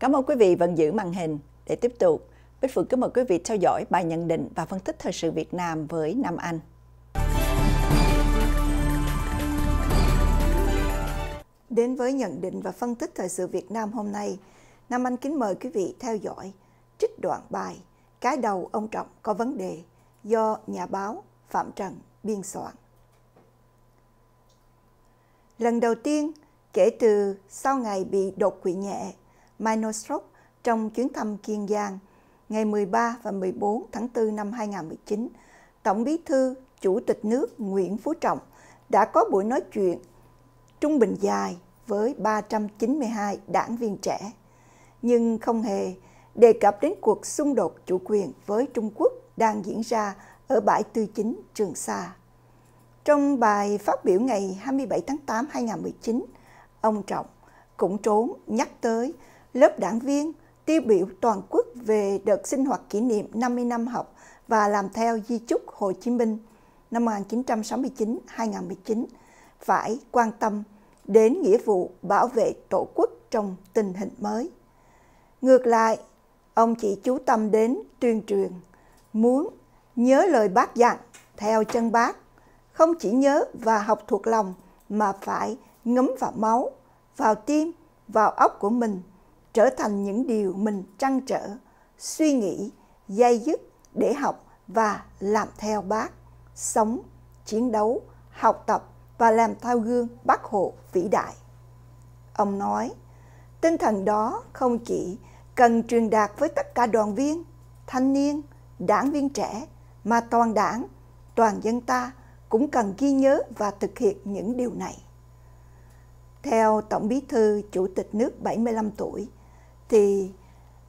Cảm ơn quý vị vẫn giữ màn hình để tiếp tục. Bích Phượng kính mời quý vị theo dõi bài nhận định và phân tích thời sự Việt Nam với Nam Anh. Đến với nhận định và phân tích thời sự Việt Nam hôm nay, Nam Anh kính mời quý vị theo dõi trích đoạn bài Cái đầu ông Trọng có vấn đề do nhà báo Phạm Trần biên soạn. Lần đầu tiên, kể từ sau ngày bị đột quỵ nhẹ, Minostrok trong chuyến thăm Kiên Giang ngày 13 và 14 tháng 4 năm 2019, Tổng bí thư Chủ tịch nước Nguyễn Phú Trọng đã có buổi nói chuyện trung bình dài với 392 đảng viên trẻ, nhưng không hề đề cập đến cuộc xung đột chủ quyền với Trung Quốc đang diễn ra ở bãi Tư Chính, Trường Sa. Trong bài phát biểu ngày 27 tháng 8 2019, ông Trọng cũng trốn nhắc tới lớp đảng viên tiêu biểu toàn quốc về đợt sinh hoạt kỷ niệm 50 năm học và làm theo di chúc Hồ Chí Minh năm 1969-2019 phải quan tâm đến nghĩa vụ bảo vệ Tổ quốc trong tình hình mới. Ngược lại, ông chỉ chú tâm đến tuyên truyền, muốn nhớ lời bác dặn theo chân bác, không chỉ nhớ và học thuộc lòng mà phải ngấm vào máu, vào tim, vào óc của mình – trở thành những điều mình trăn trở, suy nghĩ, dây dứt để học và làm theo bác, sống, chiến đấu, học tập và làm theo gương bác hộ vĩ đại. Ông nói, tinh thần đó không chỉ cần truyền đạt với tất cả đoàn viên, thanh niên, đảng viên trẻ, mà toàn đảng, toàn dân ta cũng cần ghi nhớ và thực hiện những điều này. Theo Tổng Bí thư Chủ tịch nước 75 tuổi thì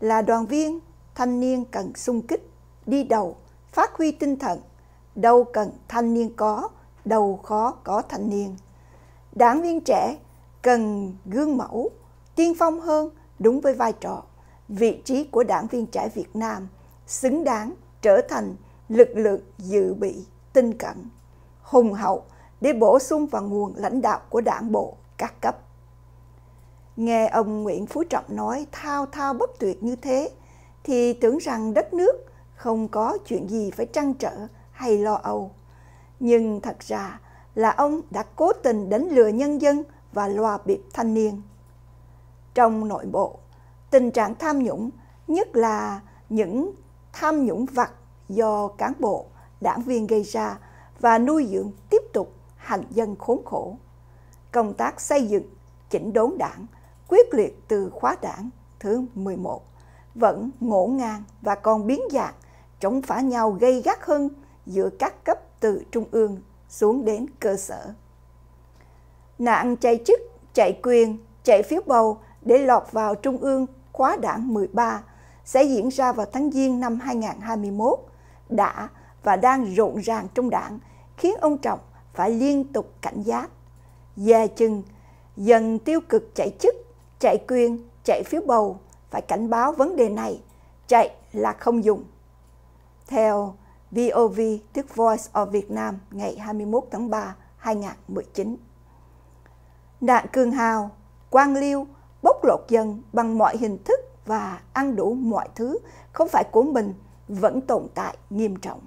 là đoàn viên thanh niên cần sung kích, đi đầu, phát huy tinh thần, đâu cần thanh niên có, đâu khó có thanh niên. Đảng viên trẻ cần gương mẫu, tiên phong hơn đúng với vai trò, vị trí của đảng viên trẻ Việt Nam xứng đáng trở thành lực lượng dự bị tinh cẩn, hùng hậu để bổ sung vào nguồn lãnh đạo của đảng bộ các cấp. Nghe ông Nguyễn Phú Trọng nói thao thao bất tuyệt như thế, thì tưởng rằng đất nước không có chuyện gì phải trăn trở hay lo âu. Nhưng thật ra là ông đã cố tình đánh lừa nhân dân và loa bịp thanh niên. Trong nội bộ, tình trạng tham nhũng, nhất là những tham nhũng vặt do cán bộ, đảng viên gây ra và nuôi dưỡng tiếp tục hành dân khốn khổ. Công tác xây dựng, chỉnh đốn đảng quyết liệt từ khóa đảng thứ 11 vẫn ngổ ngang và còn biến dạng chống phá nhau gây gắt hơn giữa các cấp từ trung ương xuống đến cơ sở. Nạn chạy chức, chạy quyền, chạy phiếu bầu để lọt vào trung ương khóa đảng 13 sẽ diễn ra vào tháng Giêng năm 2021 đã và đang rộn ràng trong đảng khiến ông Trọng phải liên tục cảnh giác. Dè chừng dần tiêu cực chạy chức chạy quyền, chạy phiếu bầu phải cảnh báo vấn đề này, chạy là không dùng. Theo VOV, tức Voice of Vietnam, ngày 21 tháng 3, 2019. đạn cường hào, quang liêu, bốc lột dân bằng mọi hình thức và ăn đủ mọi thứ không phải của mình vẫn tồn tại nghiêm trọng.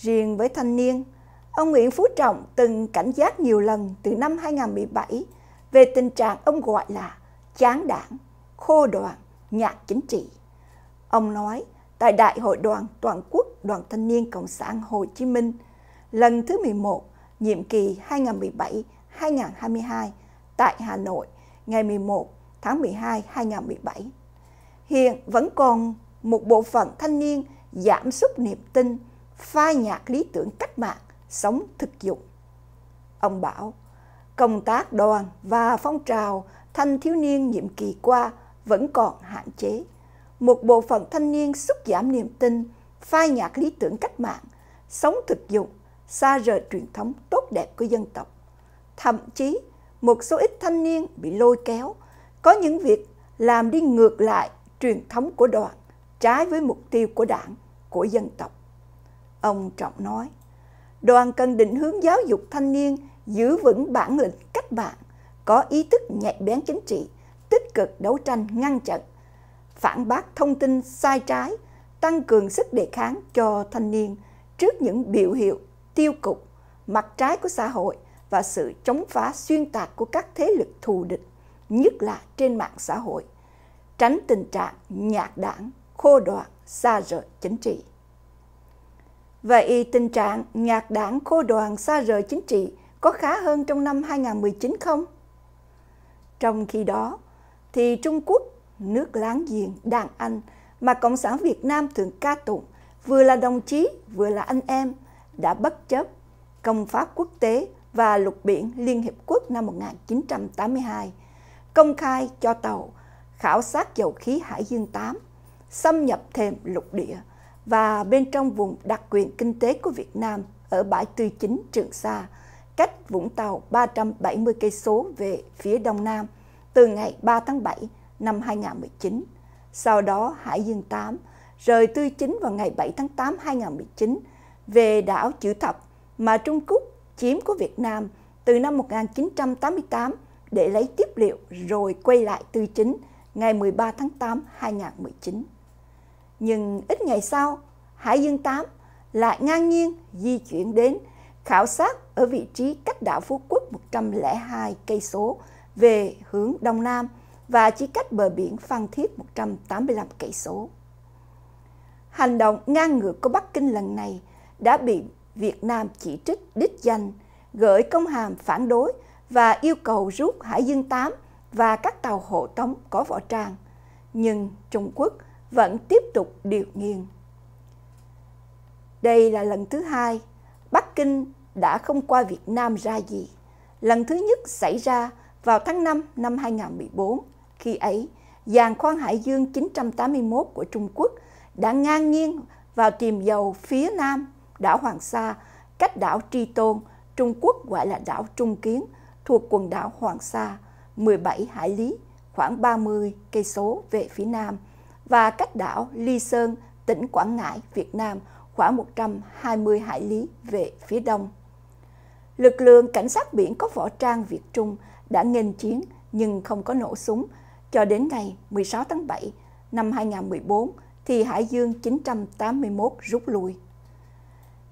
Riêng với thanh niên, ông Nguyễn Phú Trọng từng cảnh giác nhiều lần từ năm 2017 về tình trạng ông gọi là chán đảng, khô đoàn, nhạt chính trị. Ông nói tại Đại hội đoàn Toàn quốc Đoàn Thanh niên Cộng sản Hồ Chí Minh lần thứ 11, nhiệm kỳ 2017-2022 tại Hà Nội ngày 11 tháng 12 2017. Hiện vẫn còn một bộ phận thanh niên giảm sút niềm tin, phai nhạt lý tưởng cách mạng, sống thực dụng. Ông bảo, công tác đoàn và phong trào thanh thiếu niên nhiệm kỳ qua vẫn còn hạn chế. Một bộ phận thanh niên xúc giảm niềm tin, phai nhạt lý tưởng cách mạng, sống thực dụng, xa rời truyền thống tốt đẹp của dân tộc. Thậm chí, một số ít thanh niên bị lôi kéo, có những việc làm đi ngược lại truyền thống của đoàn, trái với mục tiêu của đảng, của dân tộc. Ông Trọng nói, đoàn cần định hướng giáo dục thanh niên giữ vững bản lĩnh cách mạng, có ý thức nhạy bén chính trị, tích cực đấu tranh ngăn chặn, phản bác thông tin sai trái, tăng cường sức đề kháng cho thanh niên trước những biểu hiệu tiêu cực, mặt trái của xã hội và sự chống phá xuyên tạc của các thế lực thù địch, nhất là trên mạng xã hội, tránh tình trạng nhạt đảng, khô đoạn, xa rời chính trị. Vậy tình trạng nhạt đảng khô đoàn xa rời chính trị có khá hơn trong năm 2019 không? Trong khi đó, thì Trung Quốc, nước láng giềng đàn anh mà Cộng sản Việt Nam thường ca tụng, vừa là đồng chí vừa là anh em, đã bất chấp công pháp quốc tế và luật biển Liên Hiệp Quốc năm 1982, công khai cho tàu khảo sát dầu khí Hải Dương 8, xâm nhập thềm lục địa và bên trong vùng đặc quyền kinh tế của Việt Nam ở bãi Tư Chính Trường Sa – cách Vũng Tàu 370 cây số về phía đông nam từ ngày 3 tháng 7 năm 2019. Sau đó Hải Dương 8 rời Tư Chính vào ngày 7 tháng 8 2019 về đảo Chữ Thập mà Trung Quốc chiếm của Việt Nam từ năm 1988 để lấy tiếp liệu rồi quay lại Tư Chính ngày 13 tháng 8 2019. Nhưng ít ngày sau, Hải Dương 8 lại ngang nhiên di chuyển đến khảo sát ở vị trí cách đảo Phú Quốc 102 cây số về hướng đông nam và chỉ cách bờ biển Phan Thiết 185 cây số. Hành động ngang ngược của Bắc Kinh lần này đã bị Việt Nam chỉ trích đích danh, gửi công hàm phản đối và yêu cầu rút Hải Dương 8 và các tàu hộ tống có võ trang. Nhưng Trung Quốc vẫn tiếp tục điều nghiêng. Đây là lần thứ hai Bắc Kinh đã không qua Việt Nam ra gì. Lần thứ nhất xảy ra vào tháng 5 năm 2014. Khi ấy, dàn khoan hải dương 981 của Trung Quốc đã ngang nhiên vào tìm dầu phía nam đảo Hoàng Sa, cách đảo Tri Tôn, Trung Quốc gọi là đảo Trung Kiến, thuộc quần đảo Hoàng Sa, 17 hải lý, khoảng 30 cây số về phía nam và cách đảo Ly Sơn, tỉnh Quảng Ngãi, Việt Nam khoảng 120 hải lý về phía đông. Lực lượng cảnh sát biển có võ trang Việt Trung đã nghênh chiến nhưng không có nổ súng. Cho đến ngày 16 tháng 7 năm 2014 thì Hải Dương 981 rút lui.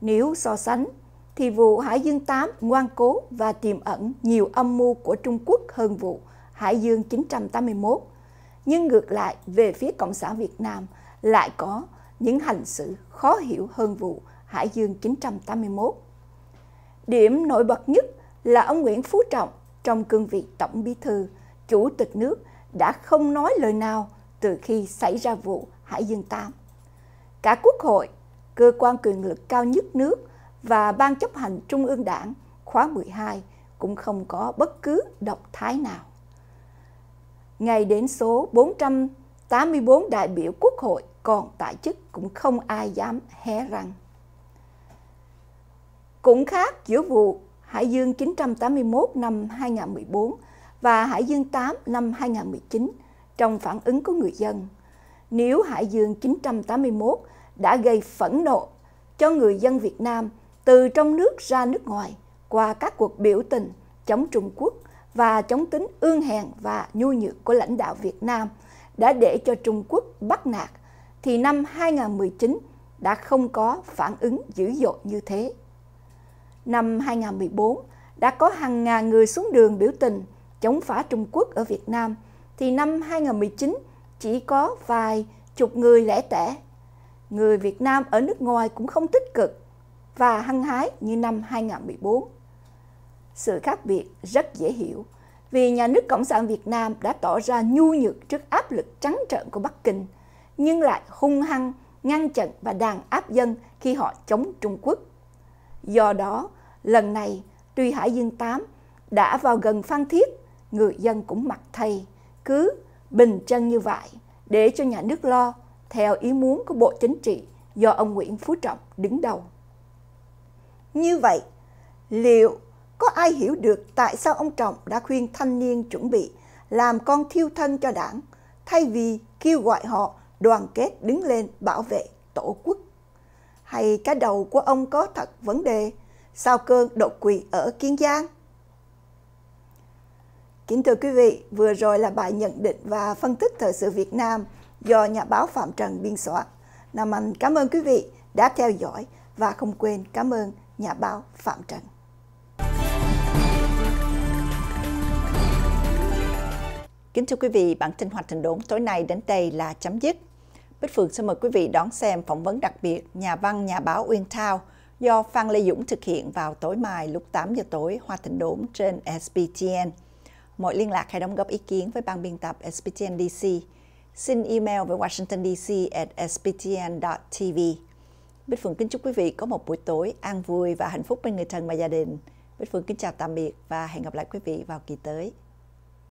Nếu so sánh thì vụ Hải Dương 8 ngoan cố và tiềm ẩn nhiều âm mưu của Trung Quốc hơn vụ Hải Dương 981. Nhưng ngược lại, về phía Cộng sản Việt Nam lại có những hành xử khó hiểu hơn vụ Hải Dương 981. Điểm nổi bật nhất là ông Nguyễn Phú Trọng trong cương vị Tổng Bí thư, Chủ tịch nước đã không nói lời nào từ khi xảy ra vụ Hải Dương 8. Cả Quốc hội, cơ quan quyền lực cao nhất nước và Ban chấp hành Trung ương Đảng khóa 12 cũng không có bất cứ động thái nào. Ngay đến số 484 đại biểu Quốc hội còn tại chức cũng không ai dám hé răng. Cũng khác giữa vụ Hải Dương 981 năm 2014 và Hải Dương 8 năm 2019 trong phản ứng của người dân. Nếu Hải Dương 981 đã gây phẫn nộ cho người dân Việt Nam từ trong nước ra nước ngoài qua các cuộc biểu tình chống Trung Quốc và chống tính ương hèn và nhu nhược của lãnh đạo Việt Nam đã để cho Trung Quốc bắt nạt, thì năm 2019 đã không có phản ứng dữ dội như thế năm 2014 đã có hàng ngàn người xuống đường biểu tình chống phá Trung Quốc ở Việt Nam, thì năm 2019 chỉ có vài chục người lẻ tẻ. Người Việt Nam ở nước ngoài cũng không tích cực và hăng hái như năm 2014. Sự khác biệt rất dễ hiểu vì nhà nước Cộng sản Việt Nam đã tỏ ra nhu nhược trước áp lực trắng trợn của Bắc Kinh, nhưng lại hung hăng ngăn chặn và đàn áp dân khi họ chống Trung Quốc Do đó, lần này, tuy Hải Dương 8 đã vào gần Phan Thiết, người dân cũng mặc thay, cứ bình chân như vậy để cho nhà nước lo theo ý muốn của Bộ Chính trị do ông Nguyễn Phú Trọng đứng đầu. Như vậy, liệu có ai hiểu được tại sao ông Trọng đã khuyên thanh niên chuẩn bị làm con thiêu thân cho đảng thay vì kêu gọi họ đoàn kết đứng lên bảo vệ tổ quốc? hay cái đầu của ông có thật vấn đề sau cơn đột quỵ ở Kiên Giang? Kính thưa quý vị, vừa rồi là bài nhận định và phân tích thời sự Việt Nam do nhà báo Phạm Trần biên soạn. Nam Anh cảm ơn quý vị đã theo dõi và không quên cảm ơn nhà báo Phạm Trần. Kính thưa quý vị, bản tin hoạt hình đốn tối nay đến đây là chấm dứt. Bích Phượng xin mời quý vị đón xem phỏng vấn đặc biệt nhà văn nhà báo Uyên Thao do Phan Lê Dũng thực hiện vào tối mai lúc 8 giờ tối Hoa Thịnh Đốn trên SBTN. Mọi liên lạc hãy đóng góp ý kiến với ban biên tập SBTN DC. Xin email với Washington DC at sbtn.tv. Bích Phượng kính chúc quý vị có một buổi tối an vui và hạnh phúc bên người thân và gia đình. Bích Phượng kính chào tạm biệt và hẹn gặp lại quý vị vào kỳ tới.